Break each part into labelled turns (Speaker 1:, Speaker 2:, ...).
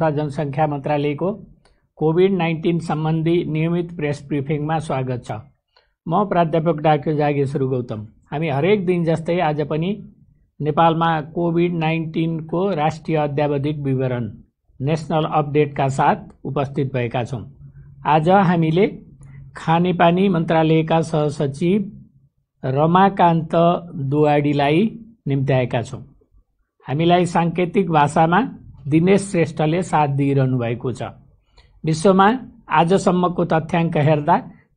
Speaker 1: तथा जनसङ्ख्या मन्त्रालयको कोभिड नाइन्टिन सम्बन्धी नियमित प्रेस ब्रिफिङमा स्वागत छ म प्राध्यापक डाक्टर जागेश्वर गौतम हामी हरेक दिन जस्तै आज पनि नेपालमा कोभिड नाइन्टिनको राष्ट्रिय अध्यावधिक विवरण नेसनल अपडेटका साथ उपस्थित भएका छौँ आज हामीले खानेपानी मन्त्रालयका सहसचिव रमाकान्त दुवाडीलाई निम्त्याएका छौँ हामीलाई साङ्केतिक भाषामा दिनेश श्रेष्ठले साथ दिइरहनु भएको छ विश्वमा आजसम्मको तथ्याङ्क हेर्दा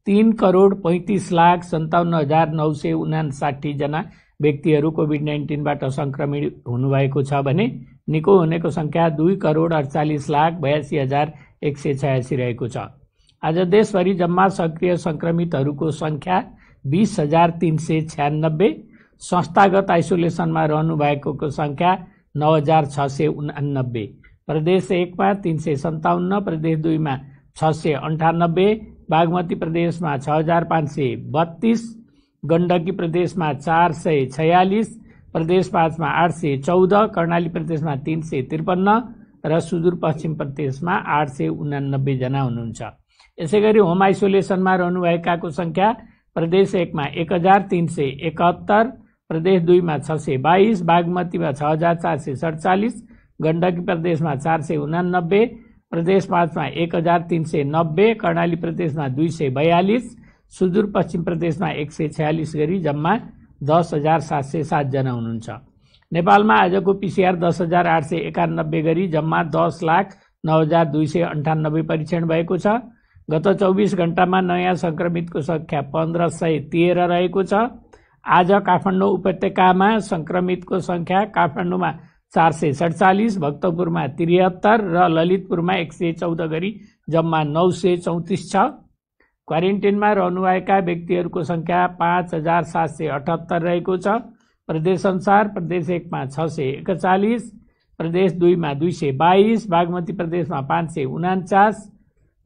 Speaker 1: तिन करोड पैँतिस लाख सन्ताउन्न हजार नौ सय उनासाठीजना व्यक्तिहरू कोभिड नाइन्टिनबाट सङ्क्रमित हुनुभएको छ भने निको हुनेको सङ्ख्या दुई करोड अडचालिस लाख बयासी हजार एक सय छयासी रहेको छ आज देशभरि जम्मा सक्रिय सङ्क्रमितहरूको सङ्ख्या बिस हजार तिन सय छ्यानब्बे संस्थागत आइसोलेसनमा रहनुभएको सङ्ख्या नौ हजार छ सय उनानब्बे प्रदेश एकमा तिन सय सन्ताउन्न प्रदेश दुईमा छ सय अन्ठानब्बे बागमती प्रदेशमा छ हजार पाँच सय बत्तिस गण्डकी प्रदेशमा चार सय छयालिस प्रदेश पाँचमा आठ सय चौध कर्णाली प्रदेशमा तिन सय त्रिपन्न र सुदूरपश्चिम प्रदेशमा आठ सय उनानब्बेजना हुनुहुन्छ यसै गरी होम आइसोलेसनमा रहनुभएकाको सङ्ख्या प्रदेश एकमा एक हजार तिन सय एकहत्तर प्रदेश दुईमा छ सय बाइस बागमतीमा छ हजार चार सय सडचालिस गण्डकी प्रदेशमा चार सय उनानब्बे प्रदेश पाँचमा एक हजार तिन सय नब्बे कर्णाली प्रदेशमा दुई सय बयालिस सुदूरपश्चिम प्रदेशमा एक सय छ्यालिस गरी जम्मा दस हजार सात सय सातजना हुनुहुन्छ नेपालमा आजको पिसिआर दस हजार आठ सय एकानब्बे गरी जम्मा दस लाख नौ हजार दुई सय अन्ठानब्बे परीक्षण भएको छ गत चौबिस घन्टामा नयाँ सङ्क्रमितको सङ्ख्या पन्ध्र सय तेह्र रहेको छ आज काठमाडौँ उपत्यकामा सङ्क्रमितको सङ्ख्या काठमाडौँमा चार सय सडचालिस भक्तपुरमा त्रिहत्तर र ललितपुरमा एक सय चौध गरी जम्मा नौ सय चौतिस छ क्वारेन्टिनमा रहनुभएका व्यक्तिहरूको सङ्ख्या पाँच हजार सात सय अठहत्तर रहेको छ प्रदेश अनुसार प्रदेश एकमा छ सय एकचालिस प्रदेश दुईमा दुई सय बाइस बागमती प्रदेशमा पाँच सय उनान्चास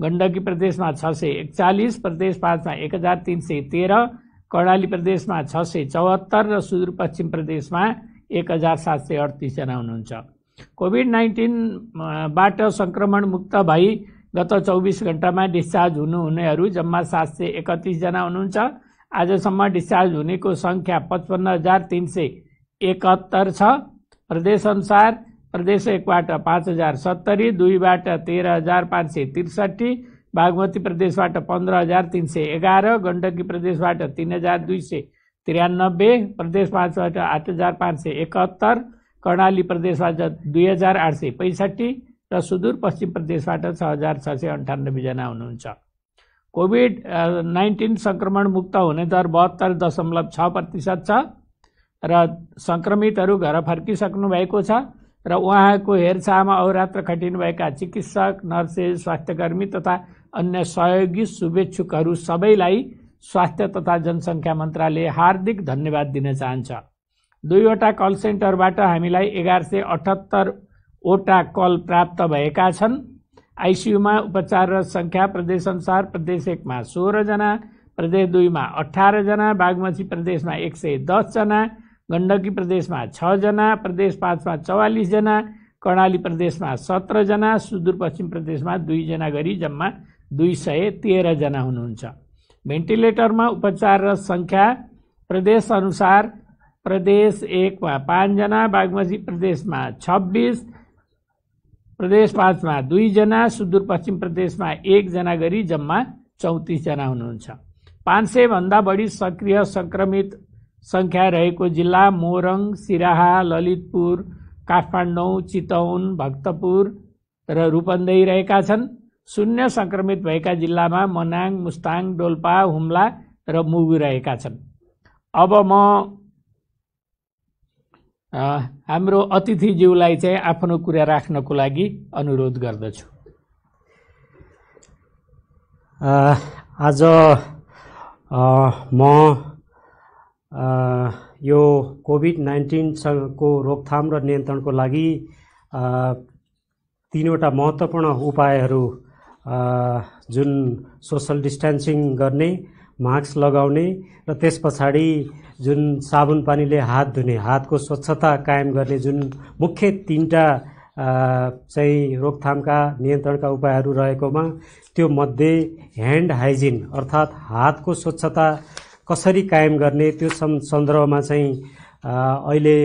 Speaker 1: गण्डकी प्रदेशमा छ सय एकचालिस प्रदेश पाँचमा एक हजार तिन सय तेह्र कर्णाली प्रदेशमा छ सय चौहत्तर र सुदूरपश्चिम प्रदेशमा एक हजार सात सय अडतिसजना हुनुहुन्छ कोभिड नाइन्टिनबाट सङ्क्रमण मुक्त भई गत चौबिस घन्टामा डिस्चार्ज हुनुहुनेहरू जम्मा सात सय एकतिसजना हुनुहुन्छ आजसम्म डिस्चार्ज हुनेको सङ्ख्या पचपन्न हजार तिन सय एकहत्तर छ प्रदेशअनुसार प्रदेश एकबाट पाँच हजार सत्तरी दुईबाट तेह्र हजार पाँच सय त्रिसठी बागमती प्रदेशबाट पन्ध्र हजार तिन सय एघार गण्डकी प्रदेशबाट तिन हजार दुई सय त्रियानब्बे प्रदेश पाँचबाट आठ हजार पाँच सय एकहत्तर कर्णाली प्रदेशबाट दुई हजार आठ सय पैँसठी र सुदूरपश्चिम प्रदेशबाट छ हजार छ सय अन्ठानब्बेजना हुनुहुन्छ कोभिड नाइन्टिन सङ्क्रमण मुक्त हुने दर बहत्तर दशमलव छ प्रतिशत छ र सङ्क्रमितहरू घर फर्किसक्नु भएको छ र उहाँको हेरचाहमा औरात्र खटिनुभएका चिकित्सक नर्सेस स्वास्थ्यकर्मी तथा अन्य सहयोगी शुभेच्छुकहरू सबैलाई स्वास्थ्य तथा जनसङ्ख्या मन्त्रालय हार्दिक धन्यवाद दिन चाहन्छ दुईवटा कल सेन्टरबाट हामीलाई एघार सय अठहत्तरवटा कल प्राप्त भएका छन् आइसियुमा र सङ्ख्या प्रदेशअनुसार प्रदेश एकमा सोह्रजना प्रदेश दुईमा अठारजना बागमती प्रदेशमा एक सय दसजना गण्डकी प्रदेशमा छजना प्रदेश पाँचमा चौवालिसजना कर्णाली प्रदेशमा सत्रजना सुदूरपश्चिम प्रदेशमा दुईजना गरी जम्मा दुई सय तेह्रजना हुनुहुन्छ भेन्टिलेटरमा उपचार र सङ्ख्या प्रदेशअनुसार प्रदेश एकमा पाँचजना बागमती प्रदेशमा छब्बिस प्रदेश पाँचमा दुईजना सुदूरपश्चिम प्रदेशमा एकजना गरी जम्मा चौतिसजना हुनुहुन्छ पाँच सयभन्दा बढी सक्रिय सङ्क्रमित सङ्ख्या रहेको जिल्ला मोरङ सिराहा ललितपुर काठमाडौँ चितौन भक्तपुर र रूपन्देही रहेका छन् शून्य सङ्क्रमित भएका जिल्लामा मनाङ मुस्ताङ डोल्पा हुम्ला र मुगु रहेका छन् अब म हाम्रो अतिथिज्यूलाई चाहिँ आफ्नो कुरा राख्नको लागि अनुरोध
Speaker 2: गर्दछु आज म यो कोभिड नाइन्टिनसँगको रोकथाम र नियन्त्रणको लागि तिनवटा महत्त्वपूर्ण उपायहरू जुन सोसल डिस्टेन्सिङ गर्ने मास्क लगाउने र त्यस पछाडि जुन साबुन पानीले हात धुने हातको स्वच्छता कायम गर्ने जुन मुख्य तिनवटा चाहिँ रोकथामका नियन्त्रणका उपायहरू रहेकोमा त्यो मध्ये ह्यान्ड हाइजिन अर्थात् हातको स्वच्छता कसरी कायम गर्ने त्यो सन्दर्भमा चाहिँ अहिले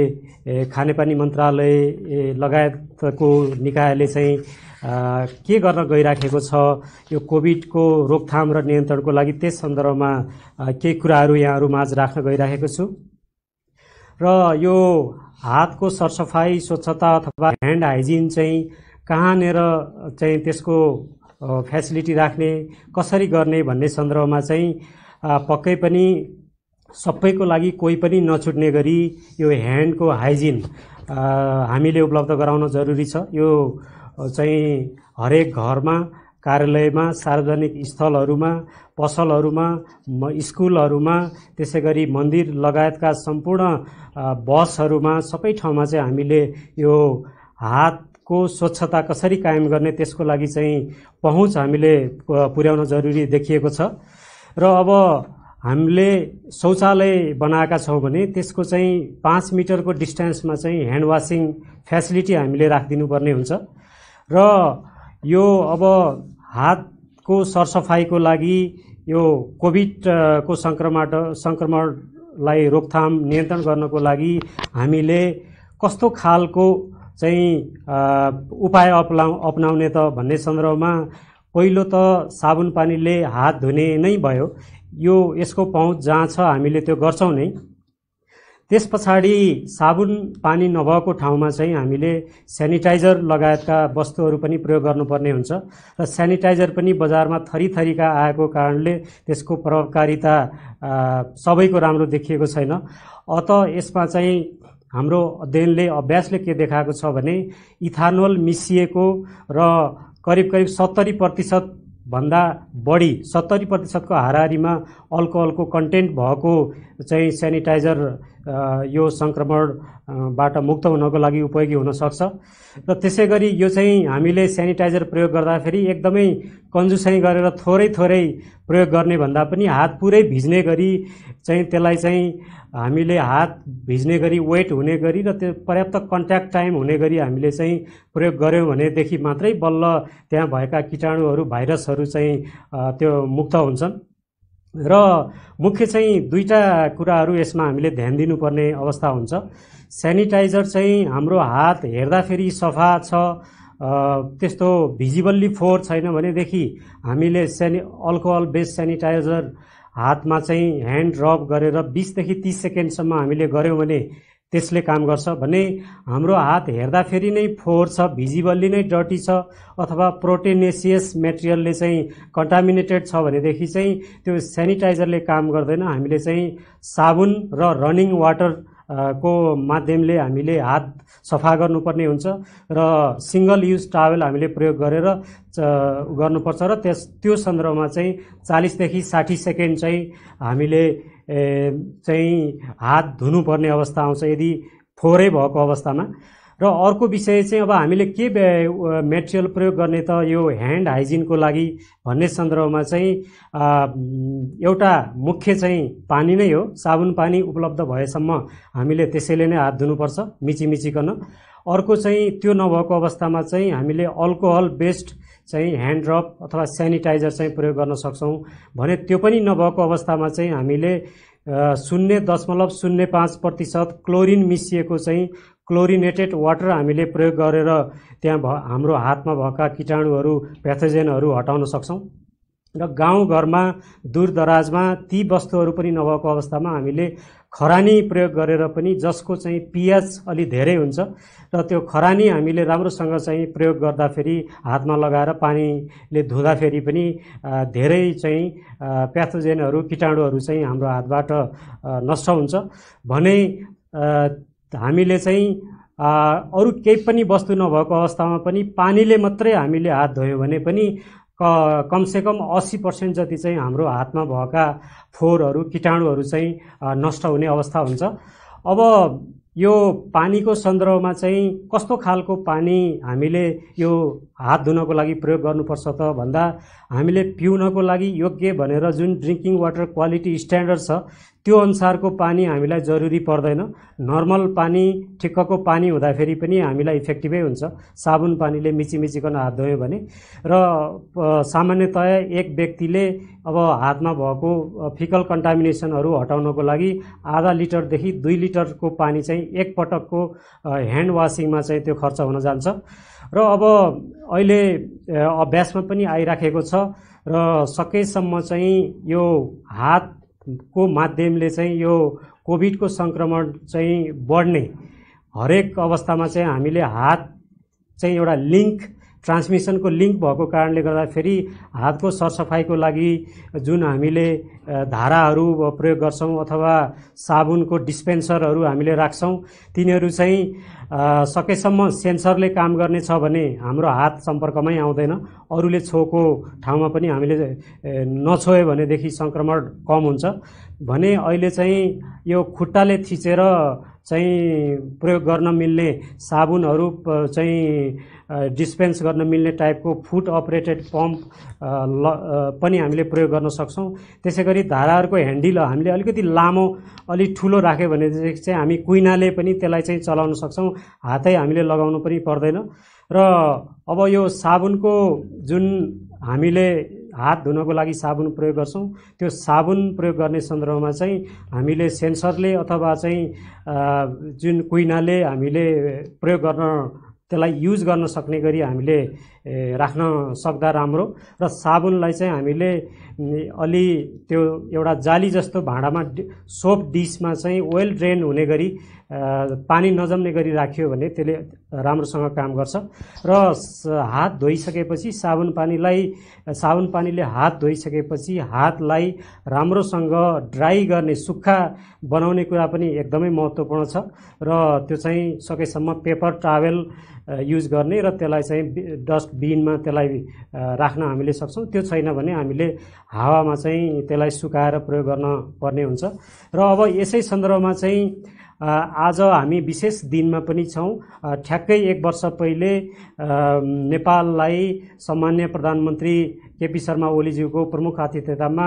Speaker 2: खानेपानी मन्त्रालय लगायतको निकायले चाहिँ के गर्न गइराखेको छ यो कोभिडको रोकथाम र नियन्त्रणको लागि त्यस सन्दर्भमा केही कुराहरू यहाँहरू माझ राख्न गइराखेको छु र यो हातको सरसफाइ स्वच्छता अथवा ह्यान्ड हाइजिन चाहिँ कहाँनिर चाहिँ त्यसको फेसिलिटी राख्ने कसरी गर्ने भन्ने सन्दर्भमा चाहिँ पक्कै पनि सबैको लागि कोही पनि नछुट्ने गरी यो ह्यान्डको हाइजिन हामीले उपलब्ध गराउन जरुरी छ यो चाहिँ हरेक घरमा कार्यालयमा सार्वजनिक स्थलहरूमा पसलहरूमा स्कुलहरूमा त्यसै गरी मन्दिर लगायतका सम्पूर्ण बसहरूमा सबै ठाउँमा चाहिँ हामीले यो हातको स्वच्छता कसरी कायम गर्ने त्यसको लागि चाहिँ पहुँच हामीले पुर्याउन जरुरी देखिएको छ र अब हामीले शौचालय बनाएका छौँ भने त्यसको चाहिँ पाँच मिटरको डिस्टेन्समा चाहिँ ह्यान्ड वासिङ फेसिलिटी हामीले राखिदिनुपर्ने हुन्छ र यो अब हातको सरसफाइको लागि यो कोभिडको सङ्क्रमण सङ्क्रमणलाई रोकथाम नियन्त्रण गर्नको लागि हामीले कस्तो खालको चाहिँ उपाय अपनाउ अपनाउने त भन्ने सन्दर्भमा पहिलो त साबुन पानीले हात धुने नै भयो यो यसको पहुँच जहाँ छ हामीले त्यो गर्छौँ नै त्यस पछाडि साबुन पानी नभएको ठाउँमा चाहिँ हामीले सेनिटाइजर लगायतका वस्तुहरू पनि प्रयोग गर्नुपर्ने हुन्छ र सेनिटाइजर पनि बजारमा थरी थरीका आएको कारणले त्यसको प्रभावकारिता सबैको राम्रो देखिएको छैन अत यसमा चाहिँ हाम्रो अध्ययनले अभ्यासले के देखाएको छ भने इथानोल मिसिएको र करिब करिब सत्तरी प्रतिशत भन्दा बढी सत्तरी प्रतिशतको हाराहारीमा अल्कोहलको कन्टेन्ट भएको चाहिँ सेनिटाइजर यो सङ्क्रमणबाट मुक्त हुनको लागि उपयोगी हुनसक्छ र त्यसै गरी यो चाहिँ हामीले सेनिटाइजर प्रयोग गर्दाखेरि एकदमै कन्जुसै गरेर थोरै थोरै प्रयोग गर्ने भन्दा पनि हात पुरै भिज्ने गरी चाहिँ त्यसलाई चाहिँ हामीले हात भिज्ने गरी वेट हुने गरी र त्यो पर्याप्त कन्ट्याक्ट टाइम हुने गरी हामीले चाहिँ प्रयोग गऱ्यौँ भनेदेखि मात्रै बल्ल त्यहाँ भएका किटाणुहरू भाइरसहरू चाहिँ त्यो मुक्त हुन्छन् र मुख्य चाहिँ दुईवटा कुराहरू यसमा हामीले ध्यान दिनुपर्ने अवस्था हुन्छ सेनिटाइजर चाहिँ हाम्रो हात हेर्दाखेरि सफा छ त्यस्तो भिजिबल्ली फोहोर छैन भनेदेखि हामीले सेनि अल्कोहल बेस्ड सेनिटाइजर हातमा चाहिँ ह्यान्ड रब गरेर बिसदेखि तिस सेकेन्डसम्म हामीले गऱ्यौँ भने त्यसले काम गर्छ भने हाम्रो हात हेर्दाखेरि नै फोहोर छ भिजिबल्ली नै डटी छ अथवा प्रोटेनेसियस मेटेरियलले चाहिँ कन्टामिनेटेड छ भनेदेखि चाहिँ त्यो सेनिटाइजरले काम गर्दैन हामीले चाहिँ साबुन र रनिङ वाटर को माध्यमले हामीले हात सफा गर्नुपर्ने हुन्छ र सिङ्गल युज टावेल हामीले प्रयोग गरेर गर्नुपर्छ र त्यस त्यो सन्दर्भमा चाहिँ चालिसदेखि साठी सेकेन्ड चाहिँ हामीले चाहिँ हात धुनुपर्ने अवस्था आउँछ यदि फोहोरै भएको अवस्थामा र अर्को विषय चाहिँ अब हामीले के मेटेरियल प्रयोग गर्ने त यो ह्यान्ड हाइजिनको लागि भन्ने सन्दर्भमा चाहिँ एउटा मुख्य चाहिँ पानी नै हो साबुन पानी उपलब्ध भएसम्म हामीले त्यसैले नै हात धुनुपर्छ मिचिमिचिकन अर्को चाहिँ त्यो नभएको अवस्थामा चाहिँ हामीले अल्कोहल बेस्ड चाहिँ ह्यान्ड ड्रप अथवा सेनिटाइजर चाहिँ प्रयोग गर्न सक्छौँ भने त्यो पनि नभएको अवस्थामा चाहिँ हामीले शून्य दशमलव शून्य पाँच प्रतिशत क्लोरिन मिसिएको चाहिँ क्लोरिनेटेड वाटर हामीले प्रयोग गरेर त्यहाँ हाम्रो हातमा भएका किटाणुहरू प्याथोजेनहरू हटाउन सक्छौँ र गाउँघरमा दूर दराजमा ती वस्तुहरू पनि नभएको अवस्थामा हामीले खरानी प्रयोग गरेर पनि जसको चाहिँ पिएच अलि धेरै हुन्छ र त्यो खरानी हामीले राम्रोसँग चाहिँ प्रयोग गर्दाखेरि हातमा लगाएर पानीले धुँदाखेरि पनि धेरै चाहिँ प्याथोजेनहरू किटाणुहरू चाहिँ हाम्रो हातबाट नष्ट हुन्छ भने हामीले चाहिँ अरू केही पनि वस्तु नभएको अवस्थामा पनि पानीले मात्रै हामीले हात धोयो भने पनि कमसेकम अस्सी पर्सेन्ट जति चाहिँ हाम्रो हातमा भएका फोहोरहरू किटाणुहरू चाहिँ नष्ट हुने अवस्था हुन्छ अब यो पानीको सन्दर्भमा चाहिँ कस्तो खालको पानी हामीले यो हात धुनको लागि प्रयोग गर्नुपर्छ त भन्दा हामीले पिउनको लागि योग्य भनेर जुन ड्रिङ्किङ वाटर क्वालिटी स्ट्यान्डर्ड छ त्यो अनुसारको पानी हामीलाई जरुरी पर्दैन नर्मल पानी ठिक्कको पानी हुँदाखेरि पनि हामीलाई इफेक्टिभै हुन्छ साबुन पानीले मिचिमिचिकन हात धोयो भने र सामान्यतया एक व्यक्तिले अब हातमा भएको फिकल कन्टामिनेसनहरू हटाउनको लागि आधा लिटरदेखि दुई लिटरको पानी चाहिँ एकपटकको पटकको ह्यान्ड वासिङमा चाहिँ त्यो खर्च हुन जान्छ र अब अहिले अभ्यासमा पनि आइराखेको छ र सकेसम्म चाहिँ यो हातको माध्यमले चाहिँ यो कोभिडको सङ्क्रमण चाहिँ बढ्ने हरेक अवस्थामा चाहिँ हामीले हात चाहिँ एउटा लिङ्क ट्रान्समिसनको लिङ्क भएको कारणले गर्दाखेरि हातको सरसफाइको लागि जुन हामीले धाराहरू प्रयोग गर्छौँ अथवा साबुनको डिस्पेन्सरहरू हामीले राख्छौँ तिनीहरू चाहिँ सकेसम्म सेन्सरले काम गर्ने छ भने हाम्रो हात सम्पर्कमै आउँदैन अरूले छोएको ठाउँमा पनि हामीले नछोयो भनेदेखि सङ्क्रमण कम हुन्छ भने अहिले चाहिँ यो खुट्टाले थिचेर चाहिँ प्रयोग गर्न मिल्ने साबुनहरू चाहिँ डिस्पेन्स गर्न मिल्ने टाइपको फुट अपरेटेड पम्प ल पनि हामीले प्रयोग गर्न सक्छौँ त्यसै गरी पछाडि धाराहरूको ह्यान्डिल हामीले अलिकति लामो अलिक ठुलो राख्यो भनेदेखि चाहिँ हामी कुइनाले पनि त्यसलाई चाहिँ चलाउन सक्छौँ हातै हामीले लगाउनु पनि पर्दैन र अब यो साबुनको जुन हामीले हात धुनको लागि साबुन प्रयोग गर्छौँ त्यो साबुन प्रयोग गर्ने सन्दर्भमा चाहिँ हामीले सेन्सरले अथवा चाहिँ जुन कुइनाले हामीले प्रयोग गर्न त्यसलाई युज गर्न सक्ने गरी हामीले राख्न सक्दा राम्रो र साबुनलाई चाहिँ हामीले अलि त्यो एउटा जाली जस्तो भाँडामा सोप डिसमा चाहिँ वेल ड्रेन हुने गरी पानी नजम्ने गरी राख्यो भने त्यसले राम्रोसँग काम गर्छ र हात धोइसकेपछि साबुन पानीलाई साबुन पानीले हात धोइसकेपछि हातलाई राम्रोसँग ड्राई गर्ने सुक्खा बनाउने कुरा पनि एकदमै महत्त्वपूर्ण छ र त्यो चाहिँ सकेसम्म पेपर टावेल युज गर्ने र त्यसलाई चाहिँ डस्टबिनमा त्यसलाई राख्न हामीले सक्छौँ त्यो छैन भने हामीले हावामा चाहिँ त्यसलाई सुकाएर प्रयोग गर्न पर्ने हुन्छ र अब यसै सन्दर्भमा चाहिँ आज हामी विशेष दिनमा पनि छौँ ठ्याक्कै एक वर्ष पहिले नेपाललाई सामान्य प्रधानमन्त्री केपी शर्मा ओलीज्यूको प्रमुख आतिथ्यतामा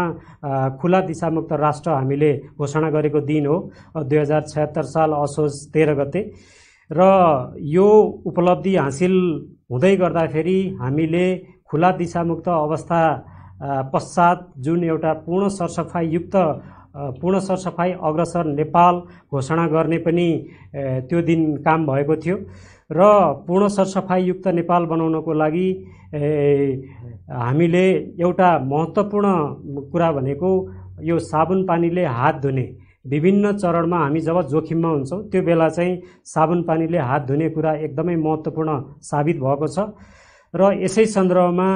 Speaker 2: खुला दिशामुक्त राष्ट्र हामीले घोषणा गरेको दिन हो दुई हजार छत्तर साल असोज तेह्र गते र यो उपलब्धि हासिल हुँदै गर्दाखेरि हामीले खुला दिशामुक्त अवस्था पश्चात जुन एउटा पूर्ण सरसफाइयुक्त पूर्ण सरसफाइ अग्रसर नेपाल घोषणा गर्ने पनि त्यो दिन काम भएको थियो र पूर्ण सरसफाइयुक्त नेपाल बनाउनको लागि हामीले एउटा महत्त्वपूर्ण कुरा भनेको यो साबुन पानीले हात धुने विभिन्न चरणमा हामी जब जोखिममा हुन्छौँ त्यो बेला चाहिँ साबुन पानीले हात धुने कुरा एकदमै महत्त्वपूर्ण साबित भएको छ र यसै सन्दर्भमा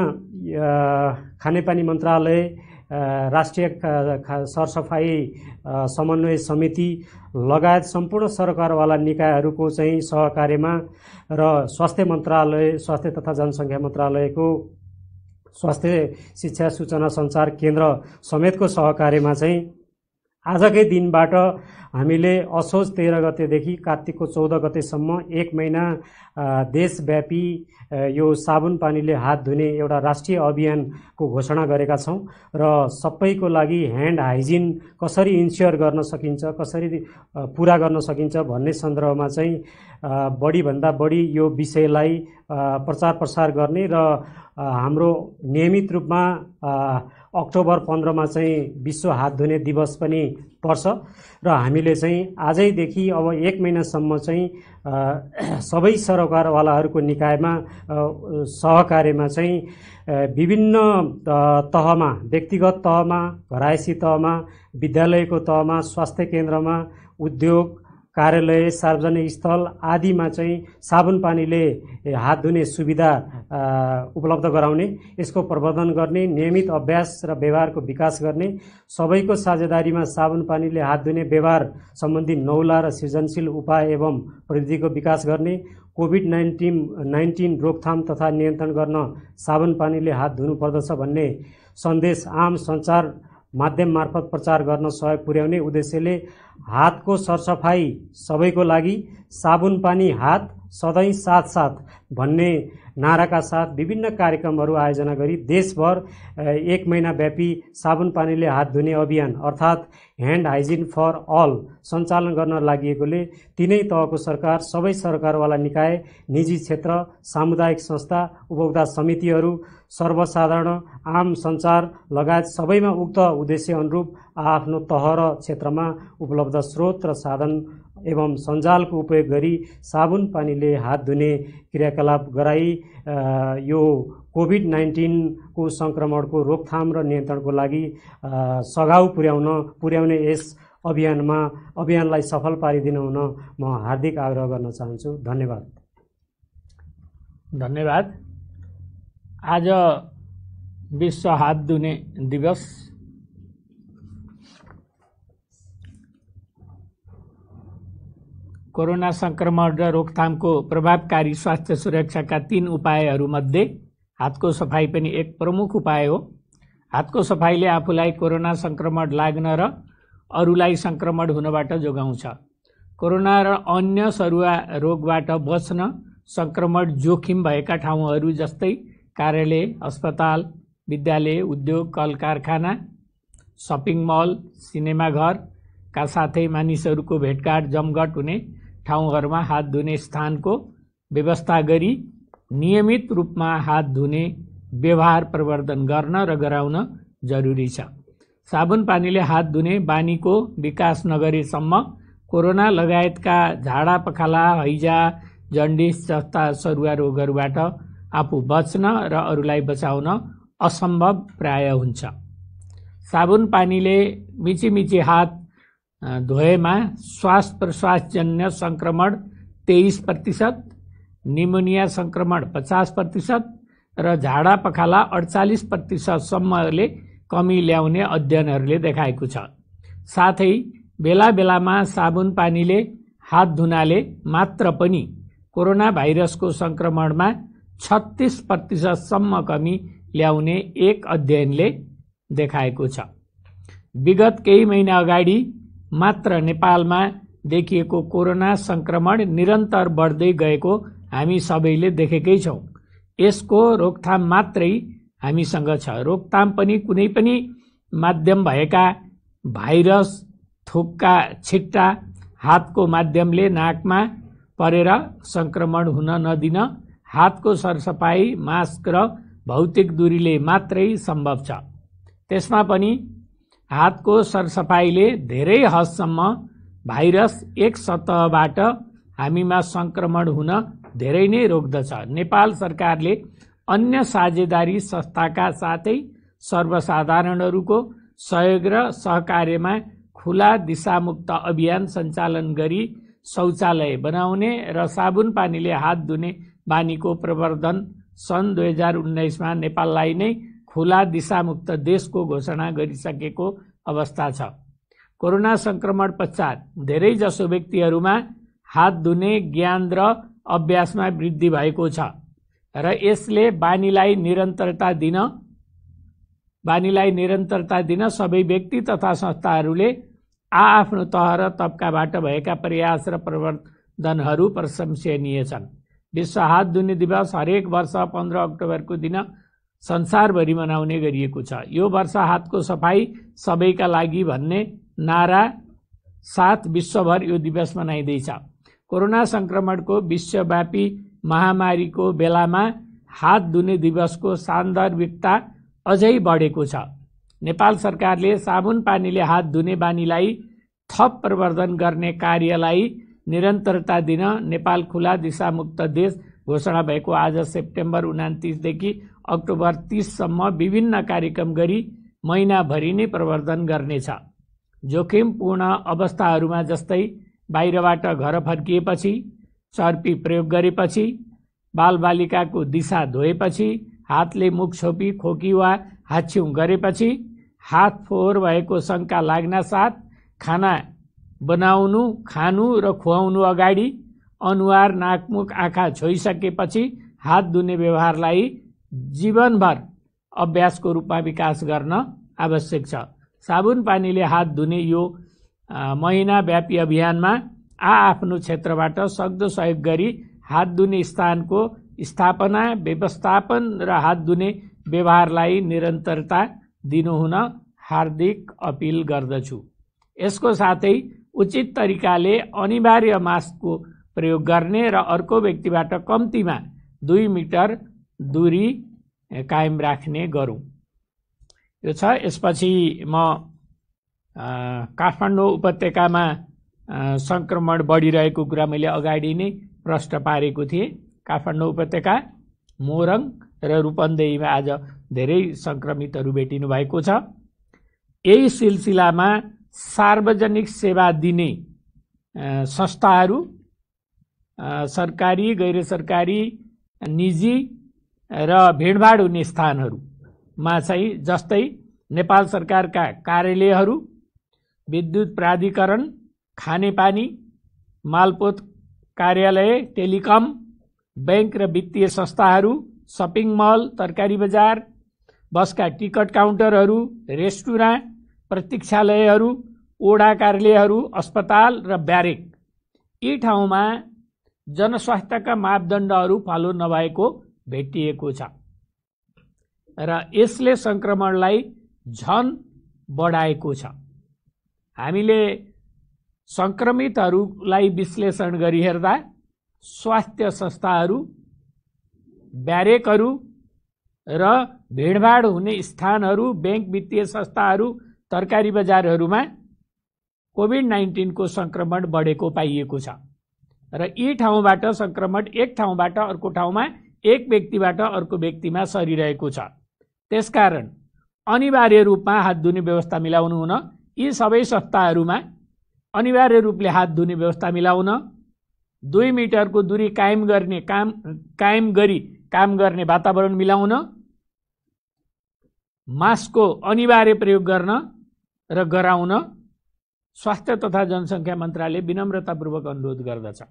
Speaker 2: खानेपानी मन्त्रालय राष्ट्रिय सरसफाइ समन्वय समिति लगायत सम्पूर्ण सरकारवाला निकायहरूको चाहिँ सहकार्यमा र स्वास्थ्य मन्त्रालय स्वास्थ्य तथा जनसङ्ख्या मन्त्रालयको स्वास्थ्य शिक्षा सूचना सञ्चार केन्द्र समेतको सहकार्यमा चाहिँ आजकै दिनबाट हामीले असोज तेह्र गतेदेखि कार्तिकको चौध गतेसम्म एक महिना देशव्यापी यो साबुन पानीले हात धुने एउटा राष्ट्रिय अभियानको घोषणा गरेका छौँ र सबैको लागि ह्यान्ड हाइजिन कसरी इन्स्योर गर्न सकिन्छ कसरी पुरा गर्न सकिन्छ भन्ने सन्दर्भमा चाहिँ बढीभन्दा बढी यो विषयलाई प्रचार प्रसार गर्ने र हाम्रो नियमित रूपमा अक्टोबर पन्ध्रमा चाहिँ विश्व हात धुने दिवस पनि पर्छ र हामीले चाहिँ आजैदेखि अब एक महिनासम्म चाहिँ सबै सरकारवालाहरूको निकायमा सहकार्यमा चाहिँ विभिन्न तहमा व्यक्तिगत तहमा घरायसी तहमा विद्यालयको तहमा स्वास्थ्य केन्द्रमा उद्योग कार्यालय सार्वजनिक स्थल आदिमा चाहिँ साबुन पानीले हात धुने सुविधा उपलब्ध गराउने यसको प्रबन्धन गर्ने नियमित अभ्यास र व्यवहारको विकास गर्ने सबैको साझेदारीमा साबुन पानीले हात धुने व्यवहार सम्बन्धी नौला र सृजनशील उपाय एवं प्रविधिको विकास गर्ने कोभिड नाइन्टिन नाइन्टिन रोकथाम तथा नियन्त्रण गर्न साबुन पानीले हात धुनुपर्दछ भन्ने सन्देश आम सञ्चार माध्यम मार्फत प्रचार गर्न सहयोग पुर्याउने उद्देश्यले हातको सरसफाइ सबैको लागि साबुन पानी हात सधैँ साथ साथ भन्ने नाराका साथ विभिन्न कार्यक्रमहरू आयोजना गरी देशभर एक महिनाव्यापी साबुन पानीले हात धुने अभियान अर्थात् ह्यान्ड हाइजिन फर अल सञ्चालन गर्न लागिएकोले तिनै तहको सरकार सबै सरकारवाला निकाय निजी क्षेत्र सामुदायिक संस्था उपभोक्ता समितिहरू सर्वसाधारण आम सञ्चार लगायत सबैमा उक्त उद्देश्य अनुरूप आआफ्नो तह र क्षेत्रमा उपलब्ध स्रोत र साधन एवं सञ्जालको उपयोग गरी साबुन पानीले हात धुने क्रियाकलाप गराई यो कोभिड नाइन्टिनको सङ्क्रमणको रोकथाम र नियन्त्रणको लागि सघाउ पुर्याउन पुर्याउने यस अभियानमा अभियानलाई सफल पारिदिन हुन म हार्दिक आग्रह गर्न चाहन्छु धन्यवाद
Speaker 1: धन्यवाद आज विश्व हात धुने दिवस कोरोना संक्रमण र रोकथामको प्रभावकारी स्वास्थ्य सुरक्षाका तीन उपायहरूमध्ये हातको सफाई पनि एक प्रमुख उपाय हो हातको सफाइले आफूलाई कोरोना सङ्क्रमण लाग्न र अरूलाई सङ्क्रमण हुनबाट जोगाउँछ कोरोना र अन्य सरुवा रोगबाट बच्न सङ्क्रमण जोखिम भएका ठाउँहरू जस्तै कार्यालय अस्पताल विद्यालय उद्योग कल कारखाना सपिङ मल सिनेमाघरका साथै मानिसहरूको भेटघाट जमघट हुने ठाउँहरूमा हात धुने स्थानको व्यवस्था गरी नियमित रूपमा हात धुने व्यवहार प्रवर्धन गर्न र गराउन जरुरी छ साबुन पानीले हात धुने बानीको विकास नगरेसम्म कोरोना लगायतका झाडा पखाला हैजा जन्डिस जस्ता सरुवा रोगहरूबाट आफू बच्न र अरूलाई बचाउन असम्भव प्राय हुन्छ साबुन पानीले मिचिमिची हात धोएमा श्वास प्रश्वासजन्य सङ्क्रमण तेइस प्रतिशत निमोनिया सङ्क्रमण पचास प्रतिशत र झाडा पखाला अडचालिस प्रतिशतसम्मले कमी ल्याउने अध्ययनहरूले देखाएको छ साथै बेला बेलामा साबुन पानीले हात धुनाले मात्र पनि कोरोना भाइरसको सङ्क्रमणमा छत्तिस प्रतिशतसम्म कमी ल्याउने एक अध्ययनले देखाएको छ विगत केही महिना अगाडि मात्र नेपालमा देखिएको कोरोना सङ्क्रमण निरन्तर बढ्दै गएको हामी सबैले देखेकै छौँ यसको रोकथाम मात्रै हामीसँग छ रोकथाम पनि कुनै पनि माध्यम भएका भाइरस थुक्का छिट्टा हातको माध्यमले नाकमा परेर सङ्क्रमण हुन नदिन हातको सरसफाइ मास्क र भौतिक दूरीले मात्रै सम्भव छ त्यसमा पनि हातको सरसफाइले धेरै हदसम्म भाइरस एक सतहबाट हामीमा सङ्क्रमण हुन धेरै नै रोक्दछ नेपाल सरकारले अन्य साझेदारी संस्थाका साथै सर्वसाधारणहरूको सहयोग र सहकार्यमा खुला दिशामुक्त अभियान सञ्चालन गरी शौचालय बनाउने र साबुन पानीले हात धुने बानीको प्रवर्धन सन् दुई हजार उन्नाइसमा नेपाललाई नै खुला दिशामुक्त देशको घोषणा गरिसकेको अवस्था छ कोरोना सङ्क्रमण पश्चात धेरैजसो व्यक्तिहरूमा हात धुने ज्ञान र अभ्यासमा वृद्धि भएको छ र यसले बानीलाई निरन्तरता दिन बानीलाई निरन्तरता दिन सबै व्यक्ति तथा संस्थाहरूले आआफ्नो तह र तबकाबाट भएका प्रयास र प्रवर्धनहरू प्रशंसनीय छन् विश्व हात धुने दिवस हरेक वर्ष पन्ध्र अक्टोबरको दिन संसारभरि मनाउने गरिएको छ यो वर्ष हातको सफाई सबैका लागि भन्ने नारा साथ विश्वभर यो दिवस मनाइँदैछ कोरोना सङ्क्रमणको विश्वव्यापी महामारीको बेलामा हात धुने दिवसको सान्दर्भिकता अझै बढेको छ नेपाल सरकारले साबुन पानीले हात धुने बानीलाई थप प्रवर्धन गर्ने कार्यलाई निरन्तरता दिन नेपाल खुला दिशामुक्त देश घोषणा भएको आज सेप्टेम्बर उनातिसदेखि अक्टोबर तिससम्म विभिन्न कार्यक्रम गरी महिनाभरि नै प्रवर्धन गर्नेछ जोखिमपूर्ण अवस्थाहरूमा जस्तै बाहिरबाट घर फर्किएपछि चर्पी प्रयोग गरेपछि बालबालिकाको दिशा धोएपछि हातले मुख छोपी खोकी वा हाछ्यौँ गरेपछि हात फोहोर भएको शङ्का लाग्न साथ खाना बनाउनु खानु र खुवाउनु अगाडि अनुहार नाकमुख आँखा छोइसकेपछि हात धुने व्यवहारलाई जीवनभर अभ्यासको रूपमा विकास गर्न आवश्यक छ साबुन पानीले हात धुने यो महिनाव्यापी अभियानमा आआफ्नो क्षेत्रबाट सक्दो सहयोग गरी हात धुने स्थानको स्थापना व्यवस्थापन र हात धुने व्यवहारलाई निरन्तरता दिनुहुन हार्दिक अपिल गर्दछु यसको साथै उचित तरिकाले अनिवार्य मास्कको प्रयोग गर्ने र अर्को व्यक्तिबाट कम्तीमा दुई मिटर दूरी कायम राख्ने गरौँ यो छ यसपछि म काठमाडौँ उपत्यकामा सङ्क्रमण बढिरहेको कुरा मैले अगाडि नै प्रश्न पारेको थिएँ काठमाडौँ उपत्यका मोरङ र रूपन्देहीमा आज धेरै सङ्क्रमितहरू भेटिनु भएको छ यही सिलसिलामा सार्वजनिक सेवा दिने संस्थाहरू सरकारी गैर सरकारी निजी र भिडभाड हुने स्थानहरूमा चाहिँ जस्तै नेपाल सरकारका कार्यालयहरू विद्युत प्राधिकरण खानेपानी मालपोत कार्यालय टेलिकम ब्याङ्क र वित्तीय संस्थाहरू सपिङ मल तरकारी बजार बसका टिकट काउन्टरहरू रेस्टुराँ प्रतीक्षालयहरू ओडा कार्यालयहरू अस्पताल र ब्यारेक यी ठाउँमा जनस्वास्थ्यका मापदण्डहरू फलो नभएको भेटिएको छ र यसले सङ्क्रमणलाई झन बढाएको छ हामीले सङ्क्रमितहरूलाई विश्लेषण गरी हेर्दा स्वास्थ्य संस्थाहरू ब्यारेकहरू र भिडभाड हुने स्थानहरू ब्याङ्क वित्तीय संस्थाहरू तरकारी बजारहरूमा कोभिड नाइन्टिनको सङ्क्रमण बढेको पाइएको छ र यी ठाउँबाट सङ्क्रमण एक ठाउँबाट अर्को ठाउँमा एक व्यक्तिबाट अर्को व्यक्तिमा सरिरहेको छ त्यसकारण अनिवार्य रूपमा हात धुने व्यवस्था मिलाउनु हुन यी सबै संस्थाहरूमा अनिवार्य रूपले हात धुने व्यवस्था मिलाउन दुई मिटरको दूरी कायम गर्ने काम कायम गरी काम गर्ने वातावरण मिलाउन मास्कको अनिवार्य प्रयोग गर्न र गराउन स्वास्थ्य तथा जनसङ्ख्या मन्त्रालयले विनम्रतापूर्वक अनुरोध गर्दछ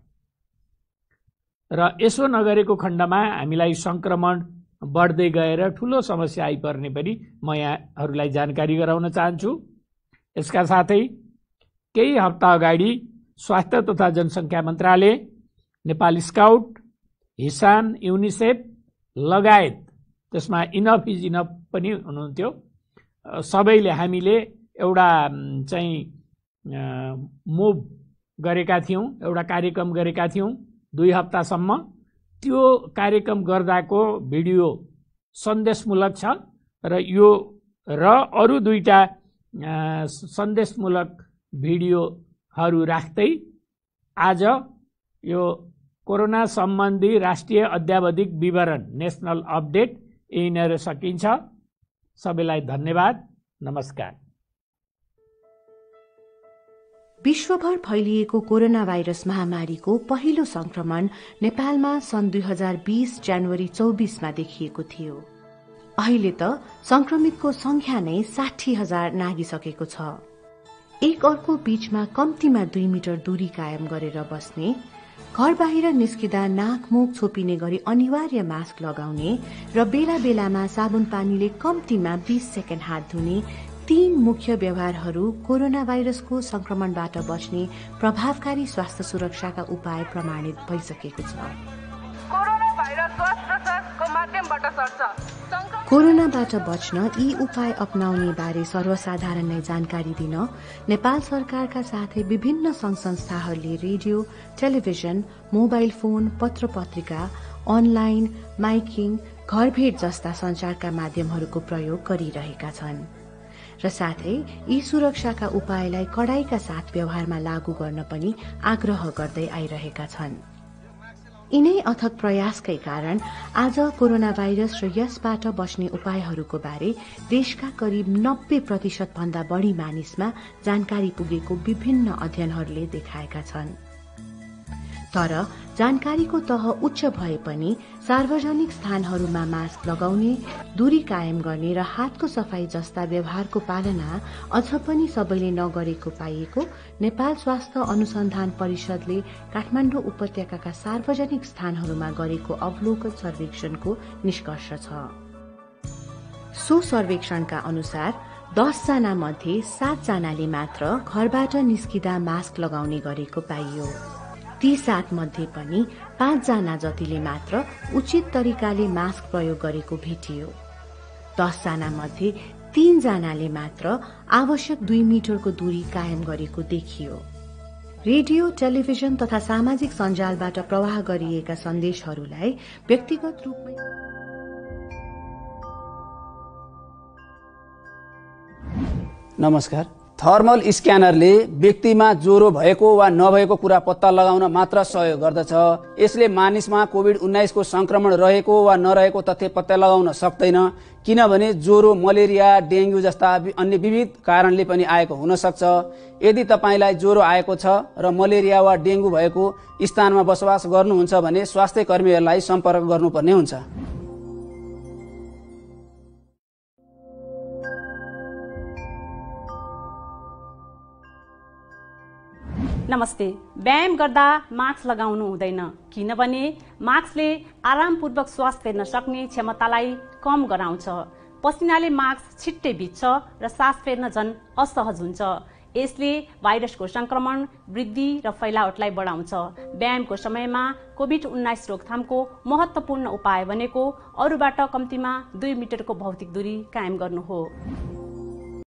Speaker 1: र यसो नगरेको खण्डमा हामीलाई सङ्क्रमण बढ्दै गएर ठुलो समस्या आइपर्ने पनि म यहाँहरूलाई जानकारी गराउन चाहन्छु यसका साथै केही हप्ता अगाडि स्वास्थ्य तथा जनसङ्ख्या मन्त्रालय नेपाल स्काउट हिसान युनिसेफ लगायत त्यसमा इनफ इज इनफ पनि हुनुहुन्थ्यो सबैले हामीले एउटा चाहिँ मुभ गरेका थियौँ एउटा कार्यक्रम गरेका थियौँ दुई हप्तासम्म त्यो कार्यक्रम गर्दाको भिडियो सन्देशमूलक छ र यो र अरू दुईवटा सन्देशमूलक भिडियोहरू राख्दै आज यो कोरोना सम्बन्धी राष्ट्रिय अध्यावधिक विवरण नेसनल अपडेट यिनीहरू सकिन्छ सबैलाई धन्यवाद नमस्कार
Speaker 3: विश्वभर फैलिएको कोरोना भाइरस महामारीको पहिलो संक्रमण नेपालमा सन् दुई हजार बीस जनवरी चौबिसमा देखिएको थियो अहिले त संक्रमितको संख्या नै साठी हजार नागिसकेको छ एक अर्को बीचमा कम्तीमा दुई मिटर दूरी कायम गरेर बस्ने घर बाहिर निस्किँदा नाक मुख छोपिने गरी अनिवार्य मास्क लगाउने र बेला बेलामा साबुन पानीले कम्तीमा बीस सेकेन्ड हात धुने तीन मुख्य व्यवहारहरू कोरोना भाइरसको संक्रमणबाट बच्ने प्रभावकारी स्वास्थ्य सुरक्षाका उपाय प्रमाणित भइसकेको छ कोरोनाबाट बच्न यी उपाय अप्नाउने बारे सर्वसाधारणलाई जानकारी दिन नेपाल सरकारका साथै विभिन्न संघ संस्थाहरूले रेडियो टेलिभिजन मोबाइल फोन पत्र पत्रिका अनलाइन माइकिङ घरभेट जस्ता संचारका माध्यमहरूको प्रयोग गरिरहेका छनृ र साथै यी सुरक्षाका उपायलाई कडाईका साथ व्यवहारमा लागू गर्न पनि आग्रह गर्दै आइरहेका छन् यिनै अथक प्रयासकै कारण आज कोरोना भाइरस र यसबाट बस्ने उपायहरूको बारे देशका करिब नब्बे प्रतिशत भन्दा बढ़ी मानिसमा जानकारी पुगेको विभिन्न अध्ययनहरूले देखाएका छनृ तर जानकारीको तह उच्च भए पनि सार्वजनिक स्थानहरूमा मास्क लगाउने दूरी कायम गर्ने र हातको सफाई जस्ता व्यवहारको पालना अझ पनि सबैले नगरेको पाइएको नेपाल स्वास्थ्य अनुसन्धान परिषदले काठमाडौँ उपत्यका सार्वजनिक स्थानहरूमा गरेको अवलोकन सर्वेक्षणको निष्कर्ष छ सो सर्वेक्षणका अनुसार दसजना मध्ये सातजनाले मात्र घरबाट निस्किँदा मास्क लगाउने गरेको पाइयो ती सात मध्ये पनि पाँचजना जतिले मात्र उचित तरिकाले मास्क प्रयोग गरेको भेटियो दसजना मध्ये तीनजनाले मात्र आवश्यक दुई मिटरको दूरी कायम गरेको देखियो रेडियो टेलिभिजन तथा सामाजिक सञ्जालबाट प्रवाह गरिएका सन्देशहरूलाई व्यक्तिगत रूपमा
Speaker 2: नमस्कार
Speaker 1: थर्मल स्क्यानरले व्यक्तिमा ज्वरो भएको वा नभएको कुरा पत्ता लगाउन मात्र सहयोग गर्दछ यसले मानिसमा कोभिड उन्नाइसको संक्रमण रहेको वा नरहेको तथ्य पत्ता लगाउन सक्दैन किनभने ज्वरो मलेरिया डेङ्गु जस्ता अन्य विविध कारणले पनि आएको हुन सक्छ यदि तपाईँलाई ज्वरो आएको छ र मलेरिया वा डेङ्गु भएको स्थानमा बसोबास
Speaker 2: गर्नुहुन्छ भने स्वास्थ्य कर्मीहरूलाई सम्पर्क गर्नुपर्ने हुन्छ
Speaker 3: नमस्ते व्यायाम गर्दा मास्क लगाउनु हुँदैन किनभने मास्कले आरामपूर्वक श्वास फेर्न सक्ने क्षमतालाई कम गराउँछ पसिनाले मास्क छिट्टै भिज्छ र सास फेर्न झन् असहज हुन्छ यसले भाइरसको सङ्क्रमण वृद्धि र फैलावटलाई बढाउँछ व्यायामको समयमा कोभिड उन्नाइस रोकथामको महत्त्वपूर्ण उपाय भनेको अरूबाट कम्तीमा दुई मिटरको भौतिक दूरी कायम गर्नु हो